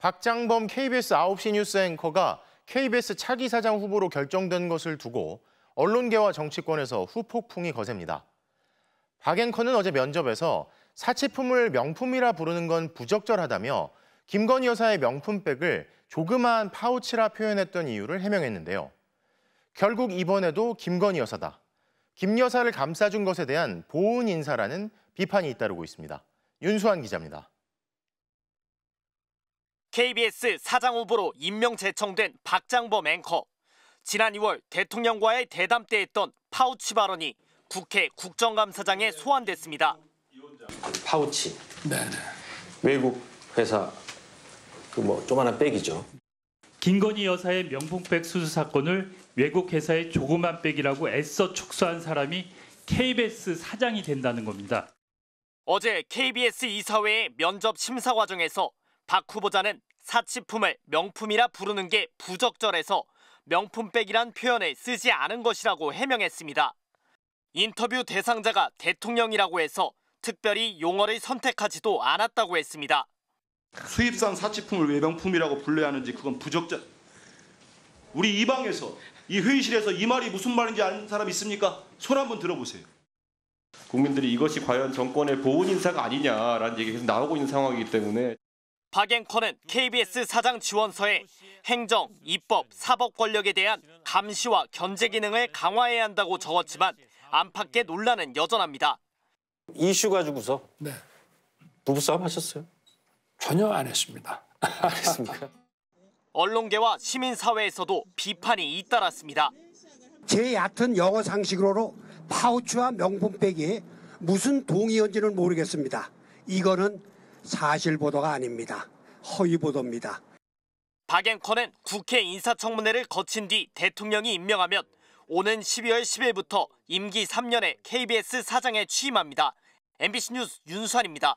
박장범 KBS 9시 뉴스 앵커가 KBS 차기 사장 후보로 결정된 것을 두고 언론계와 정치권에서 후폭풍이 거셉니다. 박 앵커는 어제 면접에서 사치품을 명품이라 부르는 건 부적절하다며 김건희 여사의 명품백을 조그마한 파우치라 표현했던 이유를 해명했는데요. 결국 이번에도 김건희 여사다. 김 여사를 감싸준 것에 대한 보은 인사라는 비판이 잇따르고 있습니다. 윤수환 기자입니다. KBS 사장 후보로 임명 제청된 박장범 앵커. 지난 2월 대통령과의 대담 때 했던 파우치 발언이 국회 국정감사장에 소환됐습니다. 파우치. 네네. 네. 외국 회사 그 뭐 조만한 백이죠. 김건희 여사의 명품백 수수 사건을 외국 회사의 조그만 백이라고 애써 축소한 사람이 KBS 사장이 된다는 겁니다. 어제 KBS 이사회의 면접 심사 과정에서 박 후보자는 사치품을 명품이라 부르는 게 부적절해서 명품백이란 표현을 쓰지 않은 것이라고 해명했습니다. 인터뷰 대상자가 대통령이라고 해서 특별히 용어를 선택하지도 않았다고 했습니다. 수입산 사치품을 왜 명품이라고 불러야 하는지 그건 부적절. 우리 이 방에서 이 회의실에서 이 말이 무슨 말인지 아는 사람 있습니까? 손 한번 들어보세요. 국민들이 이것이 과연 정권의 보훈 인사가 아니냐라는 얘기가 계속 나오고 있는 상황이기 때문에 박앵커는 KBS 사장 지원서에 행정, 입법, 사법 권력에 대한 감시와 견제 기능을 강화해야 한다고 적었지만 안팎의 논란은 여전합니다. 이슈 가지고서 네. 부부싸움 하셨어요? 전혀 안 했습니다. 언론계와 시민사회에서도 비판이 잇따랐습니다. 제 얕은 영어 상식으로 파우치와 명품 백이 무슨 동의인지는 모르겠습니다. 이거는 사실 보도가 아닙니다. 허위 보도입니다. 박앵커는 국회 인사청문회를 거친 뒤 대통령이 임명하면 오는 12월 10일부터 임기 3년의 KBS 사장에 취임합니다. MBC 뉴스 윤수환입니다.